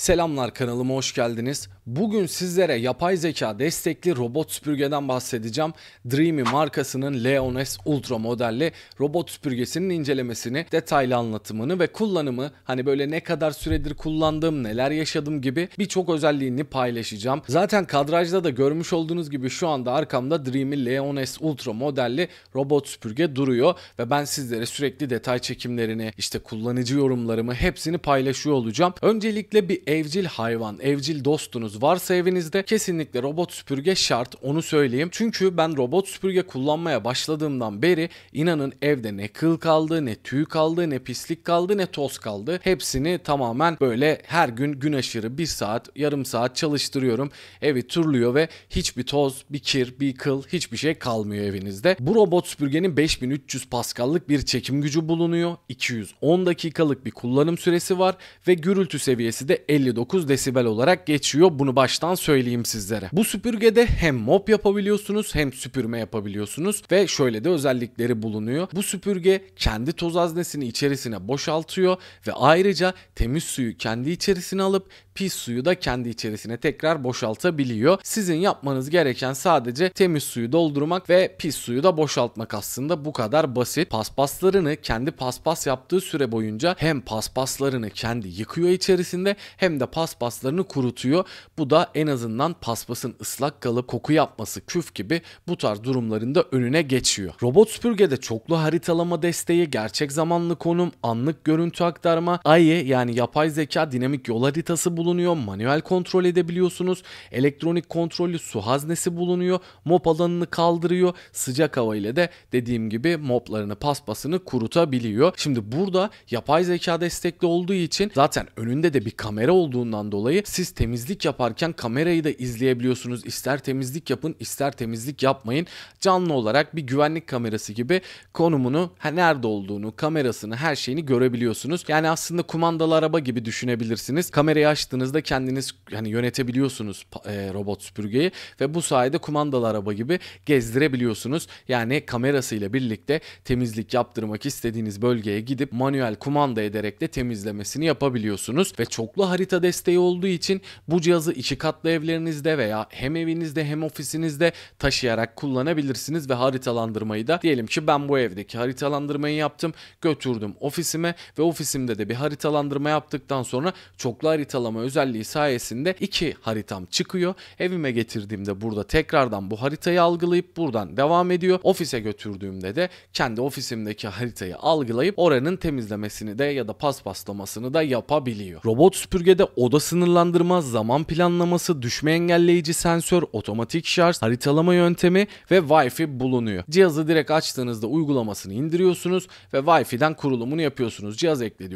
Selamlar kanalıma hoş geldiniz. Bugün sizlere yapay zeka destekli robot süpürgeden bahsedeceğim. Dreamy markasının Leon S Ultra modelli robot süpürgesinin incelemesini, detaylı anlatımını ve kullanımı hani böyle ne kadar süredir kullandığım, neler yaşadım gibi birçok özelliğini paylaşacağım. Zaten kadrajda da görmüş olduğunuz gibi şu anda arkamda Dreamy Leon S Ultra modelli robot süpürge duruyor ve ben sizlere sürekli detay çekimlerini, işte kullanıcı yorumlarımı hepsini paylaşıyor olacağım. Öncelikle bir evcil hayvan, evcil dostunuz varsa evinizde kesinlikle robot süpürge şart onu söyleyeyim. Çünkü ben robot süpürge kullanmaya başladığımdan beri inanın evde ne kıl kaldı, ne tüy kaldı, ne pislik kaldı, ne toz kaldı. Hepsini tamamen böyle her gün gün aşırı bir saat, yarım saat çalıştırıyorum. Evi turluyor ve hiçbir toz, bir kir, bir kıl, hiçbir şey kalmıyor evinizde. Bu robot süpürgenin 5300 paskallık bir çekim gücü bulunuyor. 210 dakikalık bir kullanım süresi var ve gürültü seviyesi de 59 desibel olarak geçiyor. Bunu baştan söyleyeyim sizlere. Bu süpürgede hem mop yapabiliyorsunuz hem süpürme yapabiliyorsunuz ve şöyle de özellikleri bulunuyor. Bu süpürge kendi toz haznesini içerisine boşaltıyor ve ayrıca temiz suyu kendi içerisine alıp pis suyu da kendi içerisine tekrar boşaltabiliyor. Sizin yapmanız gereken sadece temiz suyu doldurmak ve pis suyu da boşaltmak aslında bu kadar basit. Paspaslarını kendi paspas yaptığı süre boyunca hem paspaslarını kendi yıkıyor içerisinde hem hem de paspaslarını kurutuyor. Bu da en azından paspasın ıslak kalıp koku yapması, küf gibi bu tarz durumlarında önüne geçiyor. Robot süpürgede çoklu haritalama desteği, gerçek zamanlı konum, anlık görüntü aktarma, AI yani yapay zeka dinamik yol haritası bulunuyor. Manuel kontrol edebiliyorsunuz. Elektronik kontrollü su haznesi bulunuyor. Mop alanını kaldırıyor. Sıcak hava ile de dediğim gibi moplarını paspasını kurutabiliyor. Şimdi burada yapay zeka destekli olduğu için zaten önünde de bir kamera olduğundan dolayı siz temizlik yaparken kamerayı da izleyebiliyorsunuz. İster temizlik yapın ister temizlik yapmayın. Canlı olarak bir güvenlik kamerası gibi konumunu, nerede olduğunu, kamerasını, her şeyini görebiliyorsunuz. Yani aslında kumandalı araba gibi düşünebilirsiniz. Kamerayı açtığınızda kendiniz yani yönetebiliyorsunuz e, robot süpürgeyi ve bu sayede kumandalı araba gibi gezdirebiliyorsunuz. Yani kamerasıyla birlikte temizlik yaptırmak istediğiniz bölgeye gidip manuel kumanda ederek de temizlemesini yapabiliyorsunuz ve çoklu harita harita desteği olduğu için bu cihazı iki katlı evlerinizde veya hem evinizde hem ofisinizde taşıyarak kullanabilirsiniz ve haritalandırmayı da diyelim ki ben bu evdeki haritalandırmayı yaptım götürdüm ofisime ve ofisimde de bir haritalandırma yaptıktan sonra çoklu haritalama özelliği sayesinde iki haritam çıkıyor. Evime getirdiğimde burada tekrardan bu haritayı algılayıp buradan devam ediyor. Ofise götürdüğümde de kendi ofisimdeki haritayı algılayıp oranın temizlemesini de ya da paspaslamasını da yapabiliyor. Robot süpürge süpürgede oda sınırlandırma, zaman planlaması, düşme engelleyici sensör, otomatik şarj, haritalama yöntemi ve Wi-Fi bulunuyor. Cihazı direkt açtığınızda uygulamasını indiriyorsunuz ve Wi-Fi'den kurulumunu yapıyorsunuz. Cihaz ekle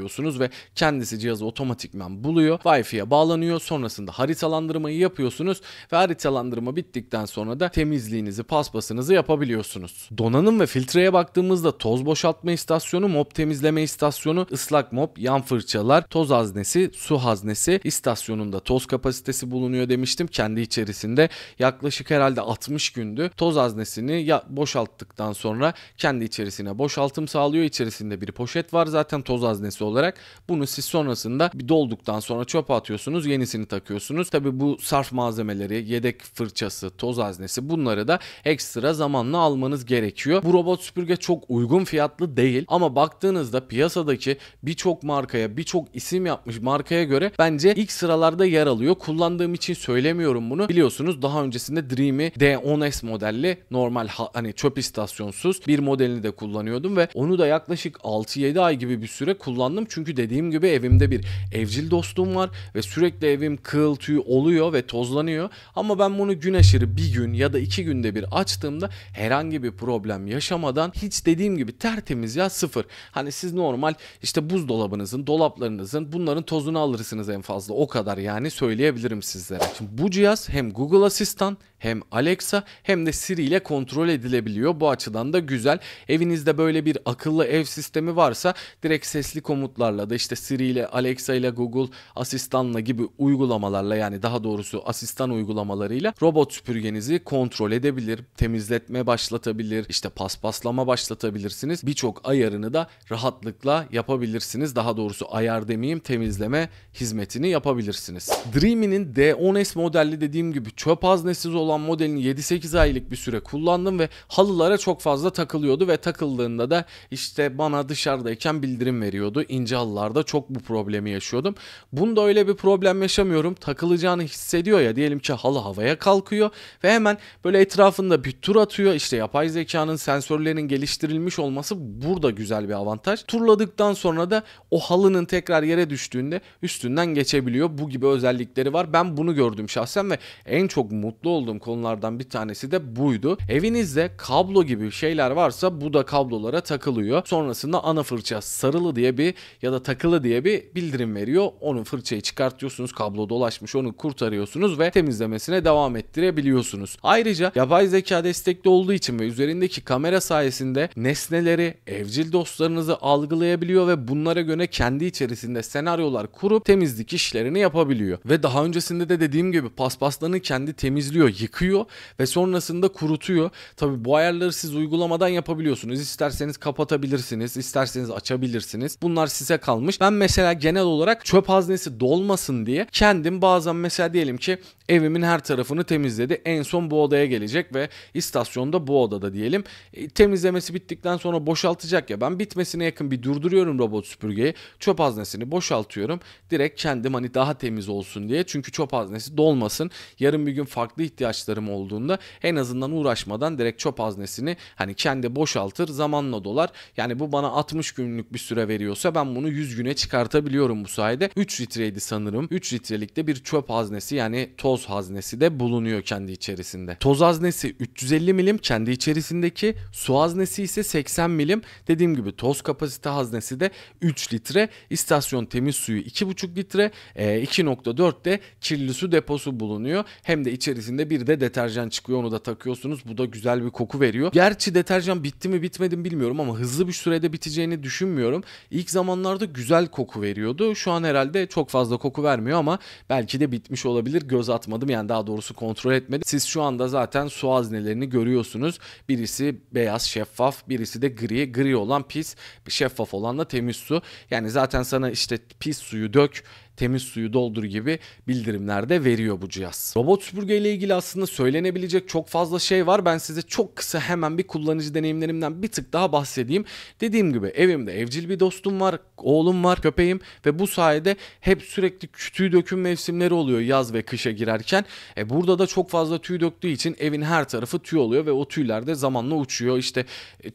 ve kendisi cihazı otomatikman buluyor. Wi-Fi'ye bağlanıyor. Sonrasında haritalandırmayı yapıyorsunuz ve haritalandırma bittikten sonra da temizliğinizi, paspasınızı yapabiliyorsunuz. Donanım ve filtreye baktığımızda toz boşaltma istasyonu, mop temizleme istasyonu, ıslak mop, yan fırçalar, toz haznesi, su haznesi haznesi istasyonunda toz kapasitesi bulunuyor demiştim. Kendi içerisinde yaklaşık herhalde 60 gündü toz haznesini ya boşalttıktan sonra kendi içerisine boşaltım sağlıyor. İçerisinde bir poşet var zaten toz haznesi olarak. Bunu siz sonrasında bir dolduktan sonra çöpe atıyorsunuz yenisini takıyorsunuz. Tabi bu sarf malzemeleri yedek fırçası toz haznesi bunları da ekstra zamanla almanız gerekiyor. Bu robot süpürge çok uygun fiyatlı değil ama baktığınızda piyasadaki birçok markaya birçok isim yapmış markaya göre bence ilk sıralarda yer alıyor. Kullandığım için söylemiyorum bunu. Biliyorsunuz daha öncesinde Dream'i D10S modelli normal hani çöp istasyonsuz bir modelini de kullanıyordum ve onu da yaklaşık 6-7 ay gibi bir süre kullandım. Çünkü dediğim gibi evimde bir evcil dostum var ve sürekli evim kıl tüy oluyor ve tozlanıyor. Ama ben bunu gün aşırı bir gün ya da iki günde bir açtığımda herhangi bir problem yaşamadan hiç dediğim gibi tertemiz ya sıfır. Hani siz normal işte buzdolabınızın, dolaplarınızın bunların tozunu alırsınız alacaksınız en fazla. O kadar yani söyleyebilirim sizlere. Şimdi bu cihaz hem Google Asistan hem Alexa hem de Siri ile kontrol edilebiliyor. Bu açıdan da güzel. Evinizde böyle bir akıllı ev sistemi varsa direkt sesli komutlarla da işte Siri ile Alexa ile Google asistanla gibi uygulamalarla yani daha doğrusu asistan uygulamalarıyla robot süpürgenizi kontrol edebilir, temizletme başlatabilir, işte paspaslama başlatabilirsiniz. Birçok ayarını da rahatlıkla yapabilirsiniz. Daha doğrusu ayar demeyeyim temizleme hizmetini yapabilirsiniz. Dreamy'nin D10S modelli dediğim gibi çöp haznesiz olan olan modelini 7-8 aylık bir süre kullandım ve halılara çok fazla takılıyordu ve takıldığında da işte bana dışarıdayken bildirim veriyordu. İnce halılarda çok bu problemi yaşıyordum. Bunda öyle bir problem yaşamıyorum. Takılacağını hissediyor ya diyelim ki halı havaya kalkıyor ve hemen böyle etrafında bir tur atıyor. İşte yapay zekanın sensörlerin geliştirilmiş olması burada güzel bir avantaj. Turladıktan sonra da o halının tekrar yere düştüğünde üstünden geçebiliyor. Bu gibi özellikleri var. Ben bunu gördüm şahsen ve en çok mutlu olduğum konulardan bir tanesi de buydu. Evinizde kablo gibi şeyler varsa bu da kablolara takılıyor. Sonrasında ana fırça sarılı diye bir ya da takılı diye bir bildirim veriyor. Onun fırçayı çıkartıyorsunuz. Kablo dolaşmış onu kurtarıyorsunuz ve temizlemesine devam ettirebiliyorsunuz. Ayrıca yapay zeka destekli olduğu için ve üzerindeki kamera sayesinde nesneleri, evcil dostlarınızı algılayabiliyor ve bunlara göre kendi içerisinde senaryolar kurup temizlik işlerini yapabiliyor. Ve daha öncesinde de dediğim gibi paspaslarını kendi temizliyor, yıkıyor ve sonrasında kurutuyor. Tabi bu ayarları siz uygulamadan yapabiliyorsunuz. İsterseniz kapatabilirsiniz, isterseniz açabilirsiniz. Bunlar size kalmış. Ben mesela genel olarak çöp haznesi dolmasın diye kendim bazen mesela diyelim ki Evimin her tarafını temizledi. En son bu odaya gelecek ve istasyonda bu odada diyelim. E, temizlemesi bittikten sonra boşaltacak ya. Ben bitmesine yakın bir durduruyorum robot süpürgeyi. Çöp haznesini boşaltıyorum. Direkt kendim hani daha temiz olsun diye. Çünkü çöp haznesi dolmasın. Yarın bir gün farklı ihtiyaçlarım olduğunda en azından uğraşmadan direkt çöp haznesini hani kendi boşaltır zamanla dolar. Yani bu bana 60 günlük bir süre veriyorsa ben bunu 100 güne çıkartabiliyorum bu sayede. 3 litreydi sanırım. 3 litrelikte bir çöp haznesi yani toz toz haznesi de bulunuyor kendi içerisinde. Toz haznesi 350 milim kendi içerisindeki su haznesi ise 80 milim. Dediğim gibi toz kapasite haznesi de 3 litre. İstasyon temiz suyu 2,5 litre. 2.4 e, de kirli su deposu bulunuyor. Hem de içerisinde bir de deterjan çıkıyor. Onu da takıyorsunuz. Bu da güzel bir koku veriyor. Gerçi deterjan bitti mi bitmedi mi bilmiyorum ama hızlı bir sürede biteceğini düşünmüyorum. İlk zamanlarda güzel koku veriyordu. Şu an herhalde çok fazla koku vermiyor ama belki de bitmiş olabilir. Göz atmak atmadım yani daha doğrusu kontrol etmedim. Siz şu anda zaten su haznelerini görüyorsunuz. Birisi beyaz şeffaf birisi de gri. Gri olan pis şeffaf olan da temiz su. Yani zaten sana işte pis suyu dök temiz suyu doldur gibi bildirimler de veriyor bu cihaz. Robot süpürge ile ilgili aslında söylenebilecek çok fazla şey var. Ben size çok kısa hemen bir kullanıcı deneyimlerimden bir tık daha bahsedeyim. Dediğim gibi evimde evcil bir dostum var, oğlum var, köpeğim ve bu sayede hep sürekli tüy döküm mevsimleri oluyor yaz ve kışa girerken. E burada da çok fazla tüy döktüğü için evin her tarafı tüy oluyor ve o tüyler de zamanla uçuyor. İşte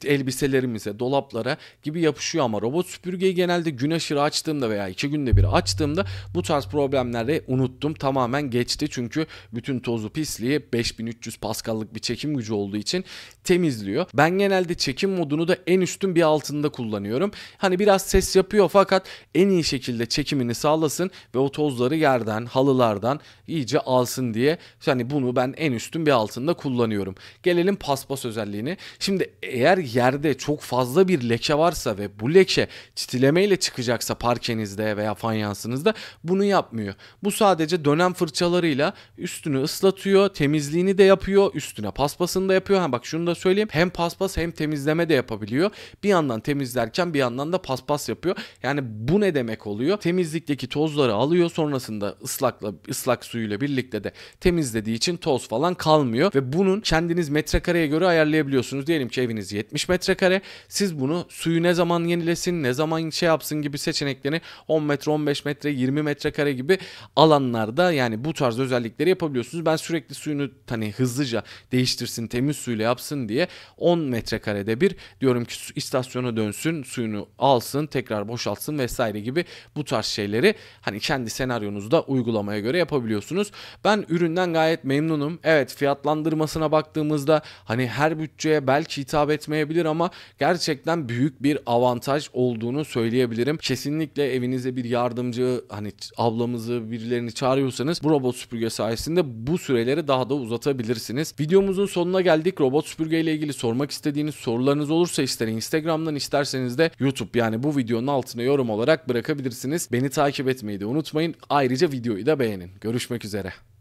elbiselerimize, dolaplara gibi yapışıyor ama robot süpürgeyi genelde gün aşırı açtığımda veya iki günde bir açtığımda bu tarz problemleri unuttum. Tamamen geçti çünkü bütün tozu pisliği 5300 paskallık bir çekim gücü olduğu için temizliyor. Ben genelde çekim modunu da en üstün bir altında kullanıyorum. Hani biraz ses yapıyor fakat en iyi şekilde çekimini sağlasın ve o tozları yerden, halılardan iyice alsın diye hani bunu ben en üstün bir altında kullanıyorum. Gelelim paspas özelliğini. Şimdi eğer yerde çok fazla bir leke varsa ve bu leke çitilemeyle çıkacaksa parkenizde veya fayansınızda bunu yapmıyor. Bu sadece dönem fırçalarıyla üstünü ıslatıyor, temizliğini de yapıyor, üstüne paspasını da yapıyor. Ha bak şunu da söyleyeyim. Hem paspas hem temizleme de yapabiliyor. Bir yandan temizlerken bir yandan da paspas yapıyor. Yani bu ne demek oluyor? Temizlikteki tozları alıyor sonrasında ıslakla ıslak suyuyla birlikte de temizlediği için toz falan kalmıyor ve bunun kendiniz metrekareye göre ayarlayabiliyorsunuz. Diyelim ki eviniz 70 metrekare. Siz bunu suyu ne zaman yenilesin, ne zaman şey yapsın gibi seçeneklerini 10 metre, 15 metre, 20 20 metrekare gibi alanlarda yani bu tarz özellikleri yapabiliyorsunuz. Ben sürekli suyunu hani hızlıca değiştirsin, temiz suyla yapsın diye 10 metrekarede bir diyorum ki istasyona dönsün, suyunu alsın, tekrar boşaltsın vesaire gibi bu tarz şeyleri hani kendi senaryonuzda uygulamaya göre yapabiliyorsunuz. Ben üründen gayet memnunum. Evet fiyatlandırmasına baktığımızda hani her bütçeye belki hitap etmeyebilir ama gerçekten büyük bir avantaj olduğunu söyleyebilirim. Kesinlikle evinize bir yardımcı hani ablamızı birilerini çağırıyorsanız bu robot süpürge sayesinde bu süreleri daha da uzatabilirsiniz. Videomuzun sonuna geldik. Robot süpürge ile ilgili sormak istediğiniz sorularınız olursa ister Instagram'dan isterseniz de YouTube yani bu videonun altına yorum olarak bırakabilirsiniz. Beni takip etmeyi de unutmayın. Ayrıca videoyu da beğenin. Görüşmek üzere.